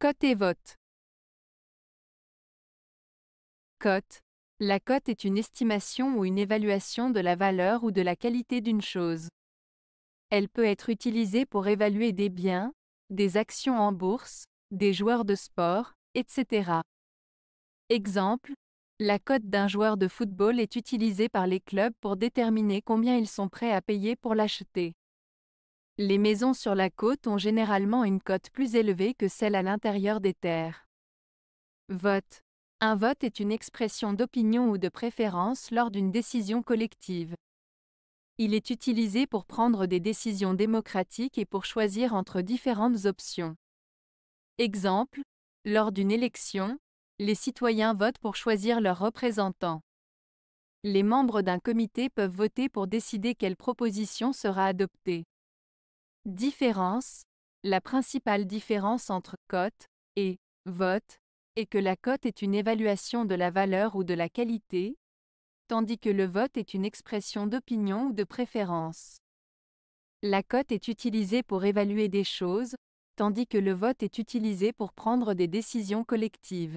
Cote et vote. Cote. La cote est une estimation ou une évaluation de la valeur ou de la qualité d'une chose. Elle peut être utilisée pour évaluer des biens, des actions en bourse, des joueurs de sport, etc. Exemple, la cote d'un joueur de football est utilisée par les clubs pour déterminer combien ils sont prêts à payer pour l'acheter. Les maisons sur la côte ont généralement une cote plus élevée que celle à l'intérieur des terres. Vote. Un vote est une expression d'opinion ou de préférence lors d'une décision collective. Il est utilisé pour prendre des décisions démocratiques et pour choisir entre différentes options. Exemple, lors d'une élection, les citoyens votent pour choisir leurs représentants. Les membres d'un comité peuvent voter pour décider quelle proposition sera adoptée. Différence La principale différence entre cote et vote est que la cote est une évaluation de la valeur ou de la qualité, tandis que le vote est une expression d'opinion ou de préférence. La cote est utilisée pour évaluer des choses, tandis que le vote est utilisé pour prendre des décisions collectives.